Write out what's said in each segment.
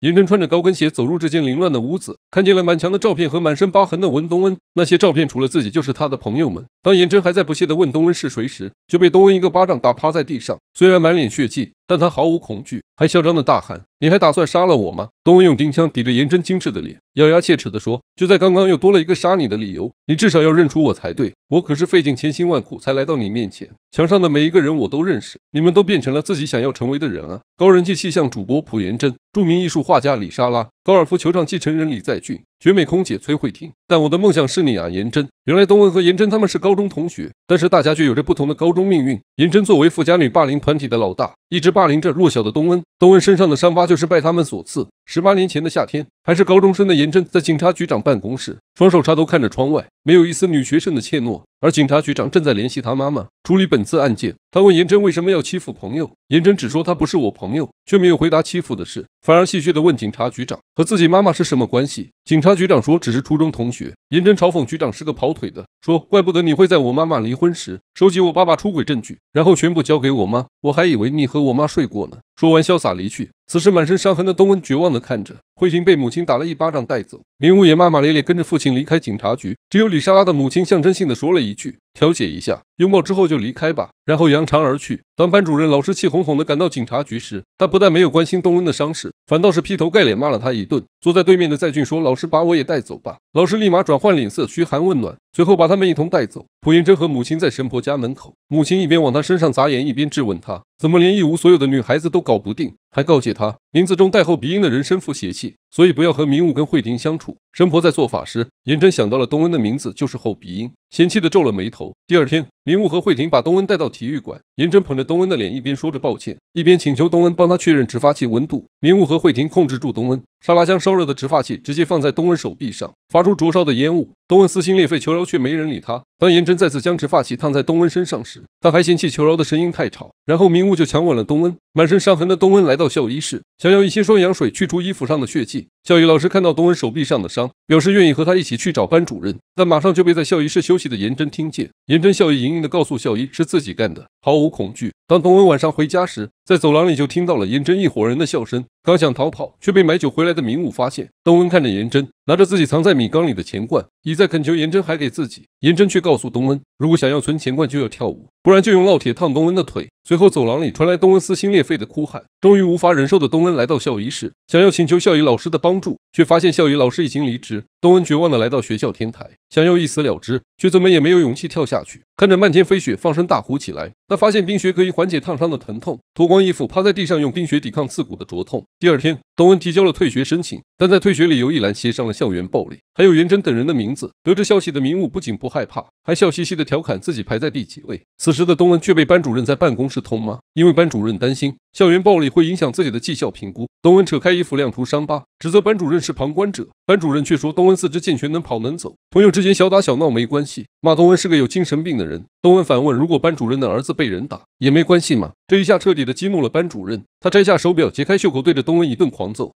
严真穿着高跟鞋走入这间凌乱的屋子，看见了满墙的照片和满身疤痕的文东恩。那些照片除了自己，就是他的朋友们。当严真还在不屑地问东恩是谁时，就被东恩一个巴掌打趴在地上，虽然满脸血迹。但他毫无恐惧，还嚣张的大喊：“你还打算杀了我吗？”东恩用钉枪抵着颜真精致的脸，咬牙切齿地说：“就在刚刚，又多了一个杀你的理由。你至少要认出我才对，我可是费尽千辛万苦才来到你面前。墙上的每一个人我都认识，你们都变成了自己想要成为的人啊！”高人气气象主播朴颜真，著名艺术画家李莎拉。高尔夫球场继承人李在俊，绝美空姐崔慧婷。但我的梦想是你啊，颜真。原来东恩和颜真他们是高中同学，但是大家却有着不同的高中命运。颜真作为富家女，霸凌团体的老大，一直霸凌着弱小的东恩。东恩身上的伤疤就是拜他们所赐。十八年前的夏天，还是高中生的颜真，在警察局长办公室，双手插兜，看着窗外，没有一丝女学生的怯懦。而警察局长正在联系他妈妈处理本次案件。他问严真为什么要欺负朋友，严真只说他不是我朋友，却没有回答欺负的事，反而戏谑地问警察局长和自己妈妈是什么关系。警察局长说只是初中同学。严真嘲讽局长是个跑腿的，说怪不得你会在我妈妈离婚时收集我爸爸出轨证据，然后全部交给我妈，我还以为你和我妈睡过呢。说完，潇洒离去。此时，满身伤痕的东恩绝望地看着慧晶被母亲打了一巴掌带走，明武也骂骂咧咧跟着父亲离开警察局。只有李莎拉的母亲象征性的说了一句。调解一下，拥抱之后就离开吧，然后扬长而去。当班主任老师气哄哄地赶到警察局时，他不但没有关心东恩的伤势，反倒是劈头盖脸骂了他一顿。坐在对面的在俊说：“老师把我也带走吧。”老师立马转换脸色，嘘寒问暖，随后把他们一同带走。朴英珍和母亲在神婆家门口，母亲一边往他身上砸盐，一边质问他怎么连一无所有的女孩子都搞不定。还告诫他，名字中带后鼻音的人身负邪气，所以不要和明悟跟慧婷相处。神婆在做法时，严真想到了东恩的名字就是后鼻音，嫌弃的皱了眉头。第二天，明悟和慧婷把东恩带到体育馆，严真捧着东恩的脸，一边说着抱歉，一边请求东恩帮他确认植发器温度。明悟和慧婷控制住东恩。沙拉将烧热的直发器直接放在东恩手臂上，发出灼烧的烟雾。东恩撕心裂肺求饶，却没人理他。当颜真再次将直发器烫在东恩身上时，他还嫌弃求饶的声音太吵，然后明悟就强吻了东恩。满身伤痕的东恩来到校医室，想要一些双氧水去除衣服上的血迹。校医老师看到东恩手臂上的伤，表示愿意和他一起去找班主任，但马上就被在校医室休息的妍真听见。妍真笑意盈盈地告诉校医是自己干的，毫无恐惧。当东恩晚上回家时，在走廊里就听到了妍真一伙人的笑声，刚想逃跑，却被买酒回来的明武发现。东恩看着严真。拿着自己藏在米缸里的钱罐，一再恳求颜真还给自己。颜真却告诉东恩，如果想要存钱罐，就要跳舞，不然就用烙铁烫东恩的腿。随后，走廊里传来东恩撕心裂肺的哭喊。终于无法忍受的东恩来到校医室，想要请求校医老师的帮助，却发现校医老师已经离职。东恩绝望地来到学校天台。想要一死了之，却怎么也没有勇气跳下去。看着漫天飞雪，放声大哭起来。他发现冰雪可以缓解烫伤的疼痛，脱光衣服趴在地上，用冰雪抵抗刺骨的灼痛。第二天，东恩提交了退学申请，但在退学理由一栏写上了校园暴力，还有元贞等人的名字。得知消息的明悟不仅不害怕，还笑嘻嘻的调侃自己排在第几位。此时的东恩却被班主任在办公室痛骂，因为班主任担心。校园暴力会影响自己的绩效评估。东恩扯开衣服，亮出伤疤，指责班主任是旁观者。班主任却说：“东恩四肢健全，能跑能走，朋友之间小打小闹没关系。”马东文是个有精神病的人。东恩反问：“如果班主任的儿子被人打，也没关系吗？”这一下彻底的激怒了班主任，他摘下手表，解开袖口，对着东恩一顿狂揍。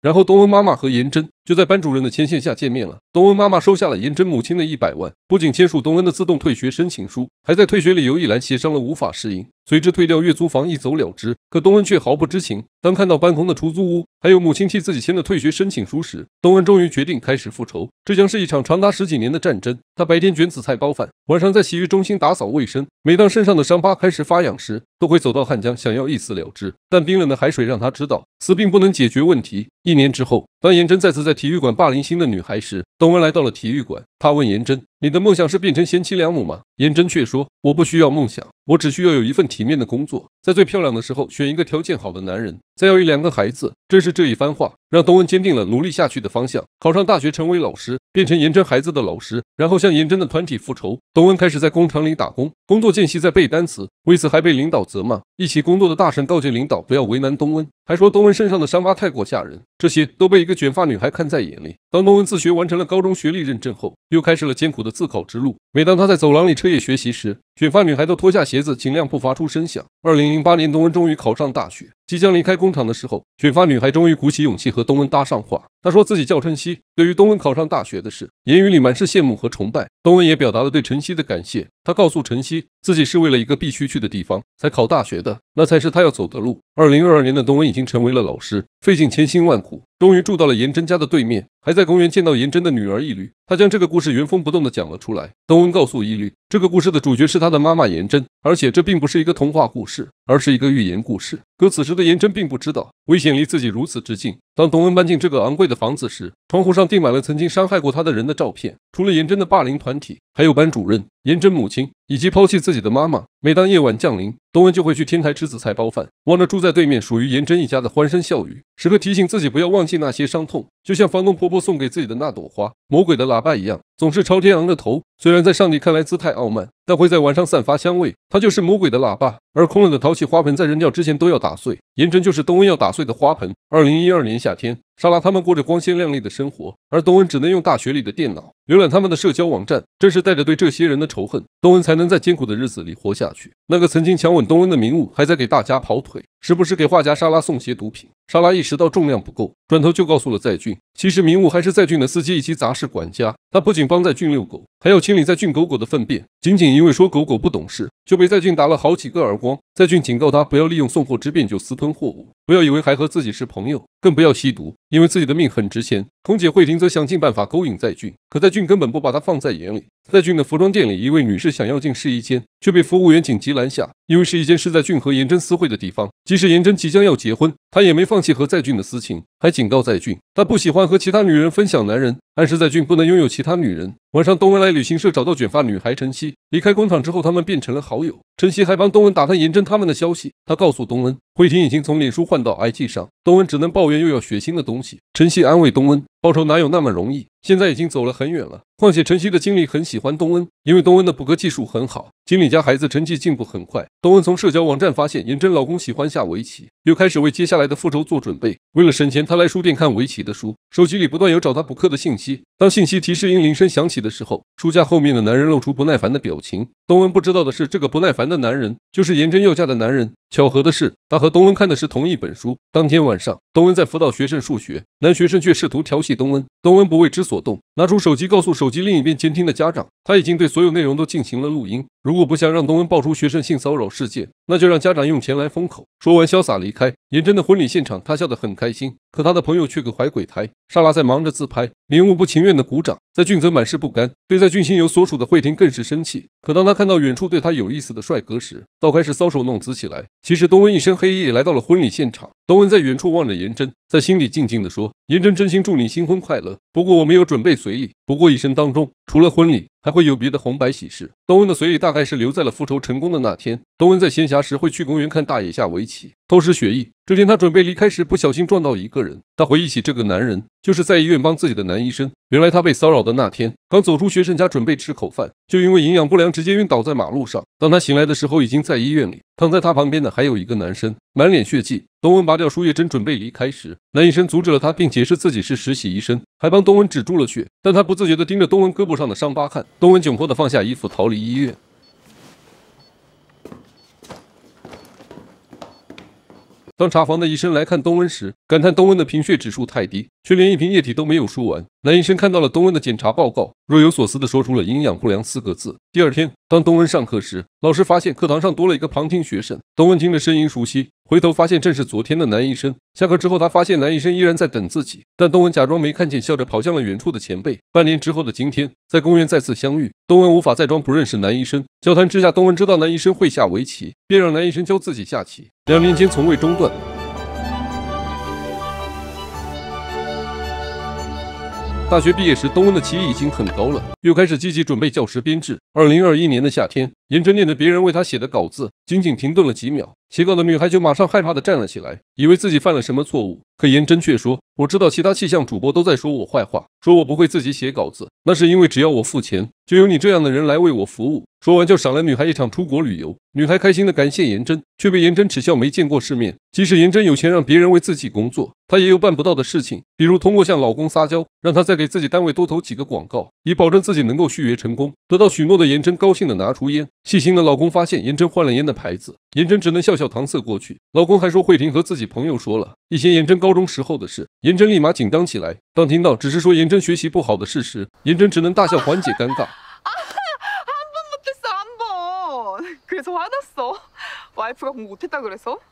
然后东恩妈妈和颜真。就在班主任的牵线下见面了。东恩妈妈收下了严真母亲的一百万，不仅签署东恩的自动退学申请书，还在退学理由一栏写上了无法适应，随之退掉月租房，一走了之。可东恩却毫不知情。当看到搬空的出租屋，还有母亲替自己签的退学申请书时，东恩终于决定开始复仇。这将是一场长达十几年的战争。他白天卷紫菜包饭，晚上在洗浴中心打扫卫生。每当身上的伤疤开始发痒时，都会走到汉江，想要一死了之。但冰冷的海水让他知道，死并不能解决问题。一年之后，当严真再次在体育馆霸凌新的女孩时，董文来到了体育馆。他问颜真。你的梦想是变成贤妻良母吗？颜真却说，我不需要梦想，我只需要有一份体面的工作，在最漂亮的时候选一个条件好的男人，再要一两个孩子。正是这一番话，让东恩坚定了努力下去的方向。考上大学，成为老师，变成颜真孩子的老师，然后向颜真的团体复仇。东恩开始在工厂里打工，工作间隙在背单词，为此还被领导责骂。一起工作的大婶告诫领导不要为难东恩，还说东恩身上的伤疤太过吓人。这些都被一个卷发女孩看在眼里。当东恩自学完成了高中学历认证后，又开始了艰苦的。自考之路，每当他在走廊里彻夜学习时。卷发女孩都脱下鞋子，尽量不发出声响。二零零八年，东恩终于考上大学，即将离开工厂的时候，卷发女孩终于鼓起勇气和东恩搭上话。她说自己叫晨曦，对于东恩考上大学的事，言语里满是羡慕和崇拜。东恩也表达了对晨曦的感谢。他告诉晨曦，自己是为了一个必须去的地方才考大学的，那才是他要走的路。二零二二年的东恩已经成为了老师，费尽千辛万苦，终于住到了颜真家的对面，还在公园见到颜真的女儿一律。他将这个故事原封不动的讲了出来。东恩告诉一律。这个故事的主角是他的妈妈颜真，而且这并不是一个童话故事。而是一个寓言故事。可此时的颜真并不知道，危险离自己如此之近。当东恩搬进这个昂贵的房子时，窗户上钉满了曾经伤害过他的人的照片，除了颜真的霸凌团体，还有班主任、颜真母亲以及抛弃自己的妈妈。每当夜晚降临，东恩就会去天台吃紫菜包饭，望着住在对面、属于颜真一家的欢声笑语，时刻提醒自己不要忘记那些伤痛。就像房东婆婆送给自己的那朵花，魔鬼的喇叭一样，总是朝天昂着头。虽然在上帝看来，姿态傲慢。但会在晚上散发香味，它就是魔鬼的喇叭。而空了的陶器花盆在扔掉之前都要打碎。严真就是东恩要打碎的花盆。二零一二年夏天，莎拉他们过着光鲜亮丽的生活，而东恩只能用大学里的电脑浏览他们的社交网站。正是带着对这些人的仇恨，东恩才能在艰苦的日子里活下去。那个曾经强吻东恩的明物还在给大家跑腿，时不时给画家莎拉送些毒品。莎拉意识到重量不够，转头就告诉了在俊。其实明悟还是在俊的司机以及杂事管家，他不仅帮在俊遛狗，还要清理在俊狗狗的粪便。仅仅因为说狗狗不懂事，就被在俊打了好几个耳光。在俊警告他不要利用送货之便就私吞货物，不要以为还和自己是朋友，更不要吸毒，因为自己的命很值钱。空姐慧婷则想尽办法勾引在俊，可在俊根本不把他放在眼里。在俊的服装店里，一位女士想要进试衣间，却被服务员紧急拦下，因为试衣间是在俊和妍珍私会的地方。即使妍珍即将要结婚，她也没放弃和在俊的私情。还警告在俊，他不喜欢和其他女人分享男人，暗示在俊不能拥有其他女人。晚上，东恩来旅行社找到卷发女孩晨曦，离开工厂之后，他们变成了好友。晨曦还帮东恩打探银珍他们的消息。他告诉东恩，慧婷已经从脸书换到 i g 上，东恩只能抱怨又要血腥的东西。晨曦安慰东恩，报仇哪有那么容易，现在已经走了很远了。况且晨曦的经理很喜欢东恩，因为东恩的补课技术很好，经理家孩子成绩进步很快。东恩从社交网站发现银珍老公喜欢下围棋，又开始为接下来的复仇做准备。为了省钱，他来书店看围棋的书，手机里不断有找他补课的信息。当信息提示音铃声响起的时候，书架后面的男人露出不耐烦的表情。东恩不知道的是，这个不耐烦的男人就是妍真要嫁的男人。巧合的是，他和东恩看的是同一本书。当天晚上，东恩在辅导学生数学，男学生却试图调戏东恩，东恩不为之所动，拿出手机告诉手机另一边监听的家长，他已经对所有内容都进行了录音。如果不想让东恩爆出学生性骚扰事件，那就让家长用钱来封口。说完，潇洒离开。妍真的婚礼现场，他笑得很开心，可他的朋友却个怀鬼胎。莎拉在忙着自拍，明悟不情愿的鼓掌。在俊泽满是不甘，对在俊心有所属的慧婷更是生气。可当他看到远处对他有意思的帅哥时，倒开始搔首弄姿起来。其实东恩一身黑衣来到了婚礼现场。东恩在远处望着严真，在心里静静地说：“严真，真心祝你新婚快乐。不过我没有准备随礼。不过一生当中，除了婚礼，还会有别的红白喜事。东恩的随礼大概是留在了复仇成功的那天。东恩在闲暇时会去公园看大爷下围棋，偷师学艺。这天他准备离开时，不小心撞到一个人。他回忆起这个男人，就是在医院帮自己的男医生。原来他被骚扰的那天，刚走出学生家，准备吃口饭，就因为营养不良直接晕倒在马路上。当他醒来的时候，已经在医院里。”躺在他旁边的还有一个男生，满脸血迹。东恩拔掉输液针准备离开时，男医生阻止了他，并解释自己是实习医生，还帮东恩止住了血。但他不自觉地盯着东恩胳膊上的伤疤看。东恩窘迫地放下衣服，逃离医院。当查房的医生来看东恩时，感叹东恩的贫血指数太低，却连一瓶液体都没有输完。男医生看到了东恩的检查报告，若有所思地说出了“营养不良”四个字。第二天，当东恩上课时，老师发现课堂上多了一个旁听学生。东恩听着声音熟悉。回头发现正是昨天的男医生。下课之后，他发现男医生依然在等自己，但东文假装没看见，笑着跑向了远处的前辈。半年之后的今天，在公园再次相遇，东文无法再装不认识男医生。交谈之下，东文知道男医生会下围棋，便让男医生教自己下棋。两年间从未中断。大学毕业时，东恩的棋艺已经很高了，又开始积极准备教师编制。二零二一年的夏天，眼睁睁的别人为他写的稿子，仅仅停顿了几秒。写稿的女孩就马上害怕的站了起来，以为自己犯了什么错误。可颜真却说：“我知道其他气象主播都在说我坏话，说我不会自己写稿子，那是因为只要我付钱，就有你这样的人来为我服务。”说完，就赏了女孩一场出国旅游。女孩开心的感谢颜真，却被颜真耻笑没见过世面。即使颜真有钱让别人为自己工作，她也有办不到的事情，比如通过向老公撒娇，让他再给自己单位多投几个广告，以保证自己能够续约成功。得到许诺的颜真高兴的拿出烟，细心的老公发现颜真换了烟的牌子。颜真只能笑笑搪塞过去，老公还说慧婷和自己朋友说了一些颜真高中时候的事，颜真立马紧张起来。当听到只是说颜真学习不好的事实，颜真只能大笑缓解尴尬。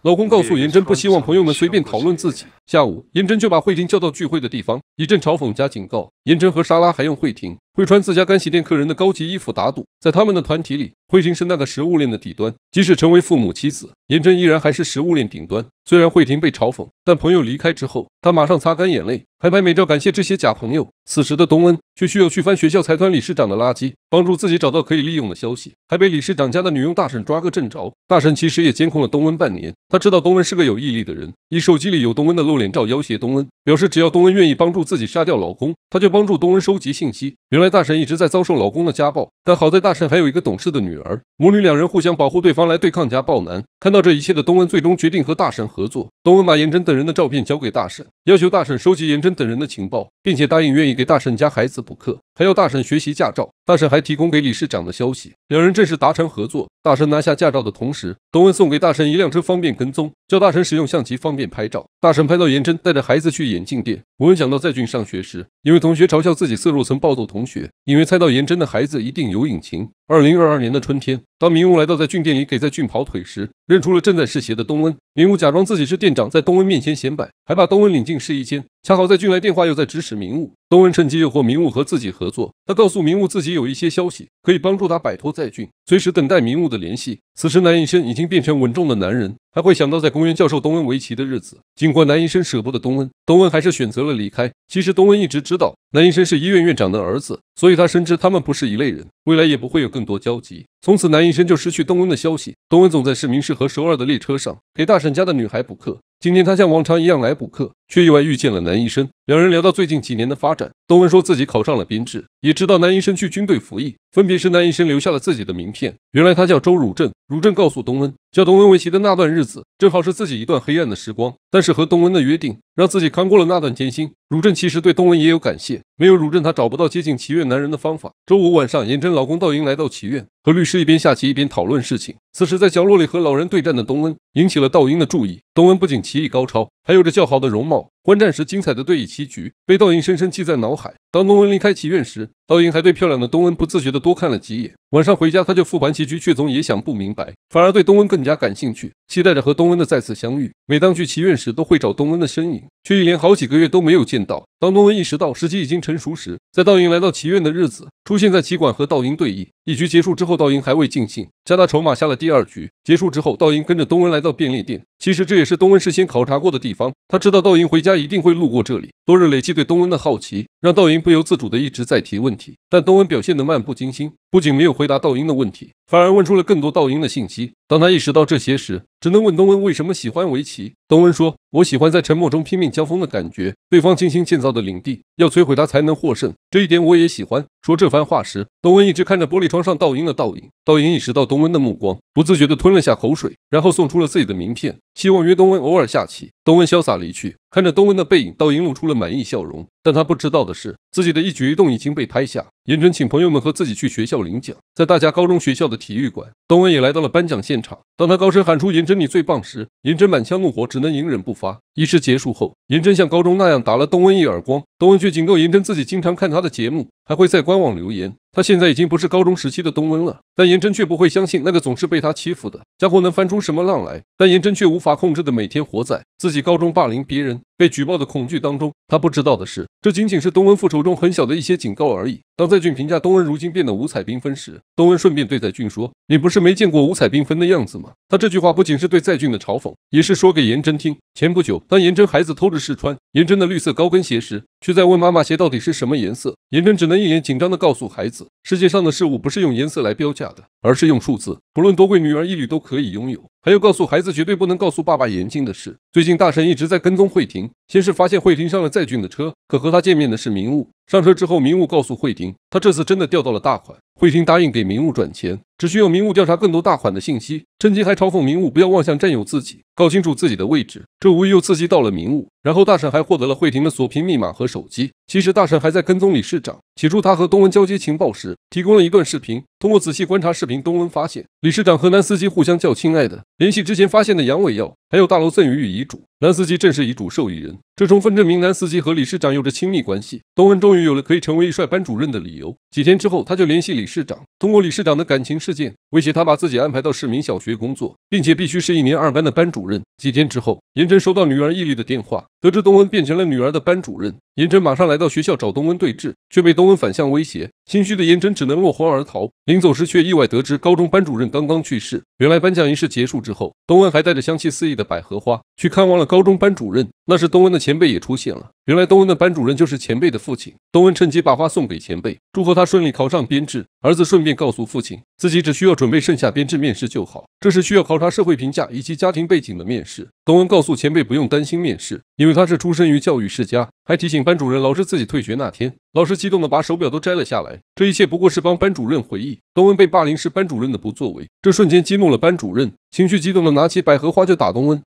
老公告诉颜真，不希望朋友们随便讨论自己。下午，颜真就把慧婷叫到聚会的地方，一阵嘲讽加警告。颜真和莎拉还用慧婷。会穿自家干洗店客人的高级衣服打赌，在他们的团体里，慧婷是那个食物链的底端。即使成为父母妻子，妍珍依然还是食物链顶端。虽然慧婷被嘲讽，但朋友离开之后，她马上擦干眼泪，还拍美照感谢这些假朋友。此时的东恩却需要去翻学校财团理事长的垃圾，帮助自己找到可以利用的消息，还被理事长家的女佣大婶抓个正着。大婶其实也监控了东恩半年，他知道东恩是个有毅力的人，以手机里有东恩的露脸照要挟东恩。表示只要东恩愿意帮助自己杀掉老公，他就帮助东恩收集信息。原来大神一直在遭受老公的家暴。但好在大婶还有一个懂事的女儿，母女两人互相保护对方来对抗家暴男。看到这一切的东恩，最终决定和大婶合作。东恩把严真等人的照片交给大婶，要求大婶收集严真等人的情报，并且答应愿意给大婶家孩子补课，还要大婶学习驾照。大婶还提供给理事长的消息，两人正式达成合作。大婶拿下驾照的同时，东恩送给大婶一辆车方便跟踪，叫大婶使用相机方便拍照。大婶拍到严真带着孩子去眼镜店。我想到在俊上学时，因为同学嘲笑自己色弱，曾暴揍同学，因为猜到妍珍的孩子一定有隐情。二零二二年的春天，当明悟来到在俊店里给在俊跑腿时，认出了正在试鞋的东恩。明悟假装自己是店长，在东恩面前显摆，还把东恩领进试衣间。恰好在俊来电话，又在指使明悟。东恩趁机诱惑明悟和自己合作。他告诉明悟自己有一些消息，可以帮助他摆脱在俊，随时等待明悟的联系。此时南医生已经变成稳重的男人，还会想到在公园教授东恩围棋的日子。尽管南医生舍不得东恩，东恩还是选择了离开。其实东恩一直知道南医生是医院院长的儿子。所以，他深知他们不是一类人，未来也不会有更多交集。从此，南医生就失去东恩的消息。东恩总在市民市和首尔的列车上给大婶家的女孩补课。今天，他像往常一样来补课。却意外遇见了男医生，两人聊到最近几年的发展。东恩说自己考上了编制，也知道男医生去军队服役。分别是男医生留下了自己的名片，原来他叫周汝正，汝正告诉东恩，叫东恩为其的那段日子，正好是自己一段黑暗的时光。但是和东恩的约定，让自己扛过了那段艰辛。汝正其实对东恩也有感谢，没有汝正，他找不到接近祈愿男人的方法。周五晚上，严真老公道英来到祈愿，和律师一边下棋一边讨论事情。此时在角落里和老人对战的东恩引起了道英的注意。东恩不仅棋艺高超。还有着较好的容貌。观战时精彩的对弈棋局被道英深深记在脑海。当东恩离开棋院时，道英还对漂亮的东恩不自觉地多看了几眼。晚上回家，他就复盘棋局，却总也想不明白，反而对东恩更加感兴趣，期待着和东恩的再次相遇。每当去棋院时，都会找东恩的身影，却一连好几个月都没有见到。当东恩意识到时机已经成熟时，在道英来到棋院的日子，出现在棋馆和道英对弈。一局结束之后，道英还未尽兴，加大筹码下了第二局。结束之后，道英跟着东恩来到便利店，其实这也是东恩事先考察过的地方。他知道道英回家。一定会路过这里。多日累积对东恩的好奇，让道英不由自主的一直在提问题。但东恩表现的漫不经心，不仅没有回答道英的问题，反而问出了更多道英的信息。当他意识到这些时，只能问东恩为什么喜欢围棋。东恩说：“我喜欢在沉默中拼命交锋的感觉。对方精心建造的领地，要摧毁它才能获胜。这一点我也喜欢。”说这番话时，东恩一直看着玻璃窗上道英的倒影。道英意识到东恩的目光，不自觉的吞了下口水，然后送出了自己的名片，希望约东恩偶尔下棋。东恩潇洒离去。看着东恩的背影，道英露出了满意笑容。但他不知道的是，自己的一举一动已经被拍下。严真请朋友们和自己去学校领奖，在大家高中学校的体育馆，东恩也来到了颁奖现场。当他高声喊出“严真，你最棒”时，严真满腔怒火，只能隐忍不发。仪式结束后，严真像高中那样打了东恩一耳光。东恩却警告严真自己经常看他的节目，还会在官网留言。他现在已经不是高中时期的东恩了，但严真却不会相信那个总是被他欺负的家伙能翻出什么浪来。但严真却无法控制的每天活在自己高中霸凌别人。被举报的恐惧当中，他不知道的是，这仅仅是东恩复仇中很小的一些警告而已。当在俊评价东恩如今变得五彩缤纷时，东恩顺便对在俊说：“你不是没见过五彩缤纷的样子吗？”他这句话不仅是对在俊的嘲讽，也是说给颜真听。前不久，当颜真孩子偷着试穿颜真的绿色高跟鞋时，却在问妈妈鞋到底是什么颜色。颜真只能一脸紧张地告诉孩子：“世界上的事物不是用颜色来标价的，而是用数字。不论多贵，女儿一律都可以拥有。”还要告诉孩子绝对不能告诉爸爸眼睛的事。最近大神一直在跟踪慧婷。先是发现慧婷上了在俊的车，可和他见面的是明悟。上车之后，明悟告诉慧婷，他这次真的钓到了大款。慧婷答应给明悟转钱，只需要明悟调查更多大款的信息。趁机还嘲讽明悟不要妄想占有自己，搞清楚自己的位置。这无疑又刺激到了明悟。然后大婶还获得了慧婷的锁屏密码和手机。其实大婶还在跟踪李市长。起初他和东文交接情报时，提供了一段视频。通过仔细观察视频，东文发现李市长和男司机互相叫亲爱的，联系之前发现的阳痿药，还有大楼赠予与遗嘱。男司机正是遗嘱受益人，这充分证明男司机和李市长有着亲密关系。东文终于有了可以成为一帅班主任的理由。几天之后，他就联系李市长，通过李市长的感情事件威胁他，把自己安排到市民小学。学工作，并且必须是一年二班的班主任。几天之后，银珍收到女儿毅力的电话，得知东恩变成了女儿的班主任，银珍马上来到学校找东恩对质，却被东恩反向威胁。心虚的颜真只能落荒而逃，临走时却意外得知高中班主任刚刚去世。原来颁奖仪式结束之后，东恩还带着香气四溢的百合花去看望了高中班主任，那时，东恩的前辈也出现了。原来东恩的班主任就是前辈的父亲。东恩趁机把花送给前辈，祝贺他顺利考上编制。儿子顺便告诉父亲，自己只需要准备剩下编制面试就好，这是需要考察社会评价以及家庭背景的面试。东恩告诉前辈不用担心面试，因为他是出生于教育世家。还提醒班主任老师自己退学那天，老师激动的把手表都摘了下来。这一切不过是帮班主任回忆东恩被霸凌是班主任的不作为。这瞬间激怒了班主任，情绪激动的拿起百合花就打东恩。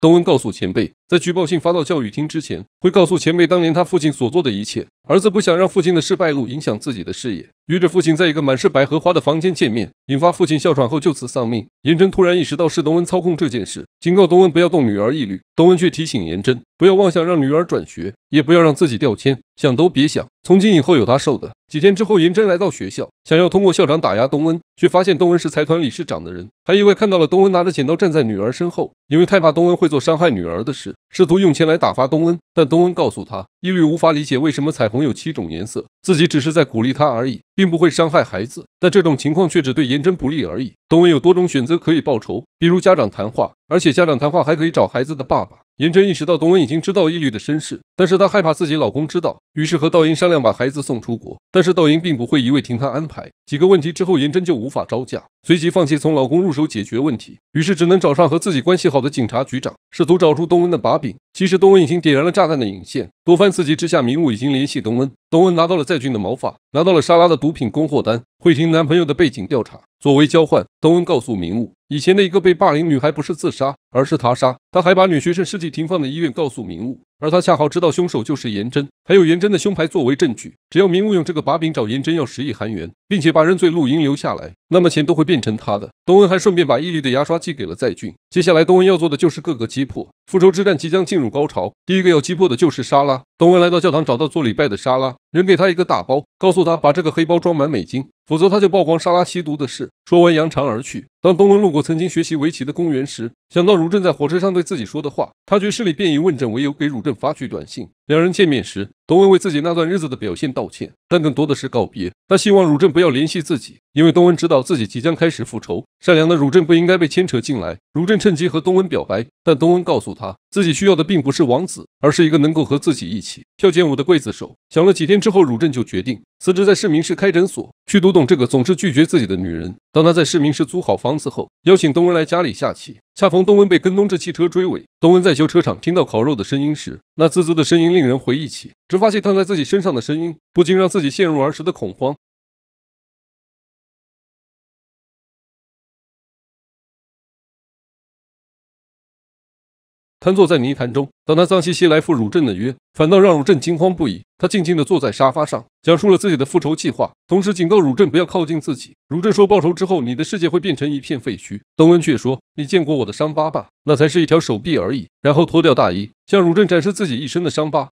东恩告诉前辈。在举报信发到教育厅之前，会告诉前辈当年他父亲所做的一切。儿子不想让父亲的事败露，影响自己的事业，约着父亲在一个满是百合花的房间见面，引发父亲哮喘后就此丧命。颜真突然意识到是东恩操控这件事，警告东恩不要动女儿一缕。东恩却提醒颜真不要妄想让女儿转学，也不要让自己掉签，想都别想。从今以后有他受的。几天之后，颜真来到学校，想要通过校长打压东恩，却发现东恩是财团理事长的人，还意外看到了东恩拿着剪刀站在女儿身后，因为太怕东恩会做伤害女儿的事。试图用钱来打发东恩，但东恩告诉他。伊律无法理解为什么彩虹有七种颜色，自己只是在鼓励他而已，并不会伤害孩子。但这种情况却只对颜真不利而已。董文有多种选择可以报仇，比如家长谈话，而且家长谈话还可以找孩子的爸爸。颜真意识到董文已经知道伊律的身世，但是她害怕自己老公知道，于是和道英商量把孩子送出国。但是道英并不会一味听他安排。几个问题之后，颜真就无法招架，随即放弃从老公入手解决问题，于是只能找上和自己关系好的警察局长，试图找出董文的把柄。其实东恩已经点燃了炸弹的引线。多番刺激之下，明悟已经联系东恩。东恩拿到了在俊的毛发，拿到了莎拉的毒品供货单，会听男朋友的背景调查。作为交换，东恩告诉明悟。以前的一个被霸凌女孩不是自杀，而是他杀。他还把女学生尸体停放的医院告诉明悟，而他恰好知道凶手就是颜真，还有颜真的胸牌作为证据。只要明悟用这个把柄找颜真要十亿韩元，并且把认罪录音留下来，那么钱都会变成他的。东恩还顺便把伊利的牙刷寄给了在俊。接下来，东恩要做的就是各个击破，复仇之战即将进入高潮。第一个要击破的就是莎拉。东恩来到教堂，找到做礼拜的莎拉，扔给他一个大包，告诉他把这个黑包装满美金，否则他就曝光莎拉吸毒的事。说完，扬长而去。当东文路过曾经学习围棋的公园时，想到汝镇在火车上对自己说的话，他去市里便以问诊为由给汝镇发去短信。两人见面时，东文为自己那段日子的表现道歉，但更多的是告别。他希望汝镇不要联系自己，因为东文知道自己即将开始复仇，善良的汝镇不应该被牵扯进来。汝镇趁机和东文表白，但东文告诉他自己需要的并不是王子，而是一个能够和自己一起跳剑舞的刽子手。想了几天之后，汝镇就决定辞职，在市民市开诊所，去读懂这个总是拒绝自己的女人。当他在市民市租好房。房子后邀请东恩来家里下棋，恰逢东恩被跟踪至汽车追尾。东恩在修车场听到烤肉的声音时，那滋滋的声音令人回忆起只发器烫在自己身上的声音，不禁让自己陷入儿时的恐慌。瘫坐在泥潭中，当他脏兮兮来赴汝镇的约，反倒让汝镇惊慌不已。他静静地坐在沙发上，讲述了自己的复仇计划，同时警告汝镇不要靠近自己。汝镇说：“报仇之后，你的世界会变成一片废墟。”东恩却说：“你见过我的伤疤吧？那才是一条手臂而已。”然后脱掉大衣，向汝镇展示自己一身的伤疤。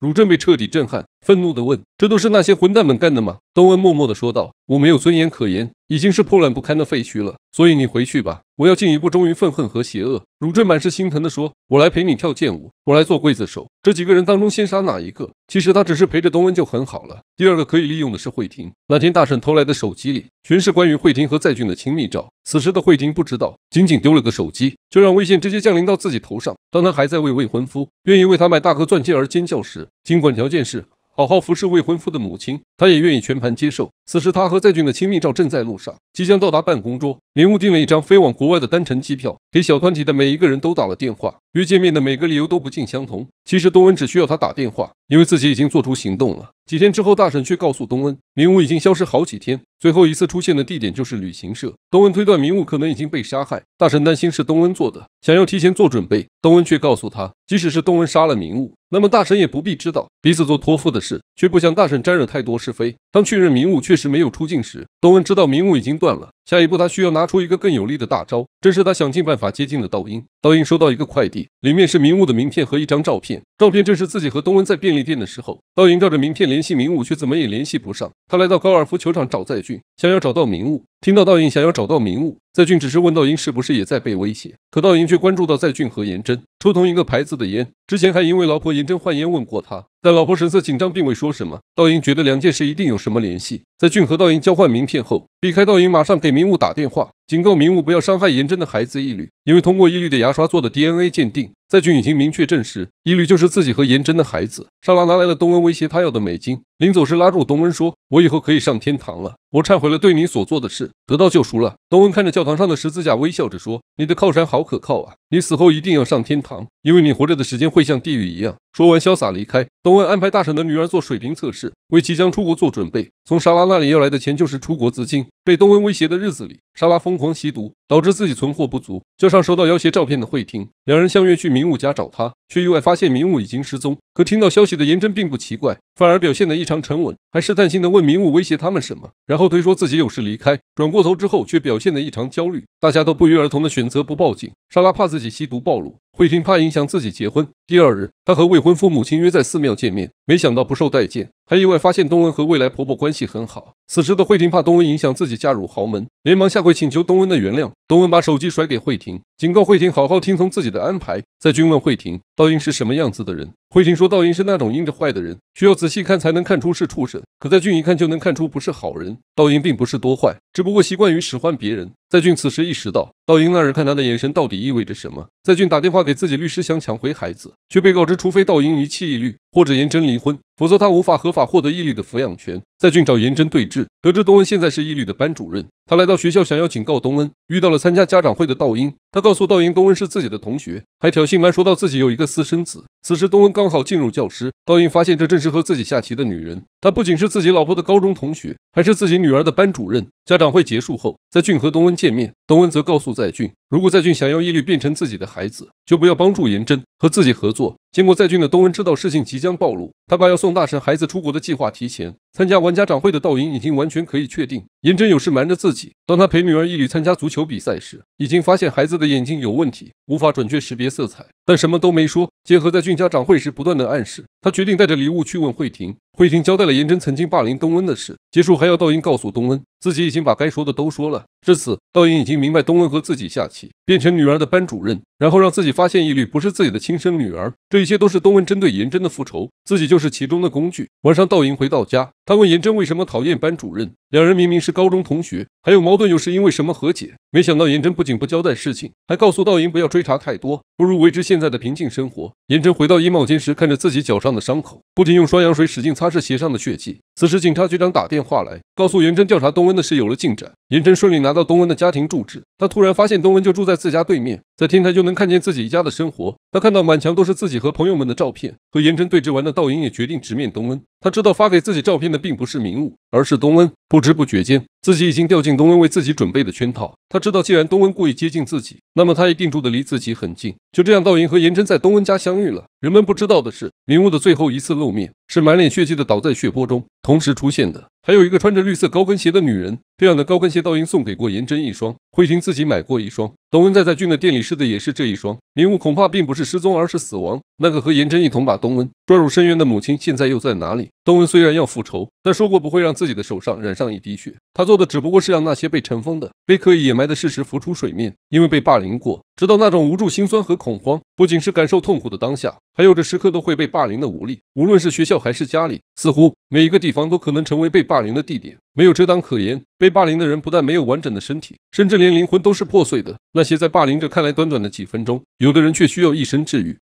鲁镇被彻底震撼，愤怒地问：“这都是那些混蛋们干的吗？”东恩默默地说道：“我没有尊严可言，已经是破烂不堪的废墟了。”所以你回去吧，我要进一步忠于愤恨和邪恶。”汝镇满是心疼地说，“我来陪你跳剑舞，我来做刽子手。这几个人当中，先杀哪一个？其实他只是陪着东恩就很好了。第二个可以利用的是慧婷。那天大婶偷来的手机里，全是关于慧婷和在俊的亲密照。此时的慧婷不知道，仅仅丢了个手机，就让危险直接降临到自己头上。当她还在为未婚夫愿意为她买大颗钻戒而尖叫时，尽管条件是好好服侍未婚夫的母亲。他也愿意全盘接受。此时，他和在俊的亲密照正在路上，即将到达办公桌。明悟订了一张飞往国外的单程机票，给小团体的每一个人都打了电话。约见面的每个理由都不尽相同。其实东恩只需要他打电话，因为自己已经做出行动了。几天之后，大婶却告诉东恩，明悟已经消失好几天，最后一次出现的地点就是旅行社。东恩推断明悟可能已经被杀害。大婶担心是东恩做的，想要提前做准备。东恩却告诉他，即使是东恩杀了明悟，那么大婶也不必知道彼此做托付的事，却不想大婶沾惹太多事。当确认明悟确实没有出镜时，东恩知道明悟已经断了。下一步，他需要拿出一个更有力的大招。这时，他想尽办法接近了道英。道英收到一个快递，里面是明悟的名片和一张照片。照片正是自己和东恩在便利店的时候。道英照着名片联系明悟，却怎么也联系不上。他来到高尔夫球场找载俊，想要找到明悟。听到道英想要找到明悟，在俊只是问道英是不是也在被威胁，可道英却关注到在俊和严贞抽同一个牌子的烟，之前还因为老婆严贞换烟问过他，但老婆神色紧张，并未说什么。道英觉得两件事一定有什么联系。在俊和道英交换名片后，避开道英，马上给明悟打电话，警告明悟不要伤害严真的孩子一律，因为通过一律的牙刷做的 DNA 鉴定。在军已经明确证实，伊吕就是自己和颜真的孩子。莎拉拿来了东恩威胁他要的美金，临走时拉住东恩说：“我以后可以上天堂了，我忏悔了，对你所做的事得到救赎了。”东恩看着教堂上的十字架，微笑着说：“你的靠山好可靠啊。”你死后一定要上天堂，因为你活着的时间会像地狱一样。说完，潇洒离开。东恩安排大婶的女儿做水平测试，为即将出国做准备。从莎拉那里要来的钱就是出国资金。被东恩威胁的日子里，莎拉疯狂吸毒，导致自己存货不足。加上收到要挟照片的慧婷，两人相约去明武家找他。却意外发现明悟已经失踪，可听到消息的颜真并不奇怪，反而表现得异常沉稳，还试探性地问明悟威胁他们什么，然后推说自己有事离开。转过头之后，却表现得异常焦虑。大家都不约而同地选择不报警。莎拉怕自己吸毒暴露。慧婷怕影响自己结婚，第二日，她和未婚夫母亲约在寺庙见面，没想到不受待见，还意外发现东恩和未来婆婆关系很好。此时的慧婷怕东恩影响自己嫁入豪门，连忙下跪请求东恩的原谅。东恩把手机甩给慧婷，警告慧婷好好听从自己的安排。在君问慧婷，道英是什么样子的人？慧晶说：“道英是那种阴着坏的人，需要仔细看才能看出是畜生。可在俊一看就能看出不是好人。道英并不是多坏，只不过习惯于使唤别人。在俊此时意识到，道英那人看他的眼神到底意味着什么。在俊打电话给自己律师，想抢回孩子，却被告知除非道英一气一律。”或者颜真离婚，否则他无法合法获得艺律的抚养权。在去找颜真对质，得知东恩现在是艺律的班主任，他来到学校想要警告东恩，遇到了参加家长会的道英。他告诉道英，东恩是自己的同学，还挑衅般说到自己有一个私生子。此时东恩刚好进入教室，道英发现这正是和自己下棋的女人。她不仅是自己老婆的高中同学，还是自己女儿的班主任。家长会结束后。在俊和东恩见面，东恩则告诉在俊，如果在俊想要耶律变成自己的孩子，就不要帮助颜真和自己合作。经过在俊的东恩知道事情即将暴露，他把要送大神孩子出国的计划提前。参加家长会的道英已经完全可以确定，颜真有事瞒着自己。当他陪女儿一起参加足球比赛时，已经发现孩子的眼睛有问题，无法准确识别色彩，但什么都没说。结合在俊家长会时不断的暗示，他决定带着礼物去问慧婷。慧婷交代了颜真曾经霸凌东恩的事，结束还要道英告诉东恩自己已经把该说的都说了。至此，道英已经明白东恩和自己下棋，变成女儿的班主任，然后让自己发现一律不是自己的亲生女儿，这一切都是东恩针对颜真的复仇，自己就是其中的工具。晚上，道英回到家。他问严真为什么讨厌班主任。两人明明是高中同学，还有矛盾，又是因为什么和解？没想到妍真不仅不交代事情，还告诉道英不要追查太多，不如维持现在的平静生活。妍真回到衣帽间时，看着自己脚上的伤口，不仅用双氧水使劲擦拭鞋上的血迹。此时，警察局长打电话来，告诉妍真调查东恩的事有了进展。妍真顺利拿到东恩的家庭住址，他突然发现东恩就住在自家对面，在天台就能看见自己一家的生活。他看到满墙都是自己和朋友们的照片，和妍真对峙完的道英也决定直面东恩。他知道发给自己照片的并不是明物，而是东恩。不知不觉间。自己已经掉进东恩为自己准备的圈套。他知道，既然东恩故意接近自己，那么他一定住的离自己很近。就这样，道英和颜真在东恩家相遇了。人们不知道的是，明悟的最后一次露面是满脸血迹的倒在血泊中。同时出现的，还有一个穿着绿色高跟鞋的女人。这样的高跟鞋，道英送给过颜真一双，慧琴自己买过一双，东恩在在俊的店里试的也是这一双。明悟恐怕并不是失踪，而是死亡。那个和颜真一同把东恩抓入深渊的母亲，现在又在哪里？东恩虽然要复仇，但说过不会让自己的手上染上一滴血。他。做的只不过是让那些被尘封的、被刻意掩埋的事实浮出水面。因为被霸凌过，知道那种无助、心酸和恐慌，不仅是感受痛苦的当下，还有着时刻都会被霸凌的无力。无论是学校还是家里，似乎每一个地方都可能成为被霸凌的地点，没有遮挡可言。被霸凌的人不但没有完整的身体，甚至连灵魂都是破碎的。那些在霸凌者看来短短的几分钟，有的人却需要一生治愈。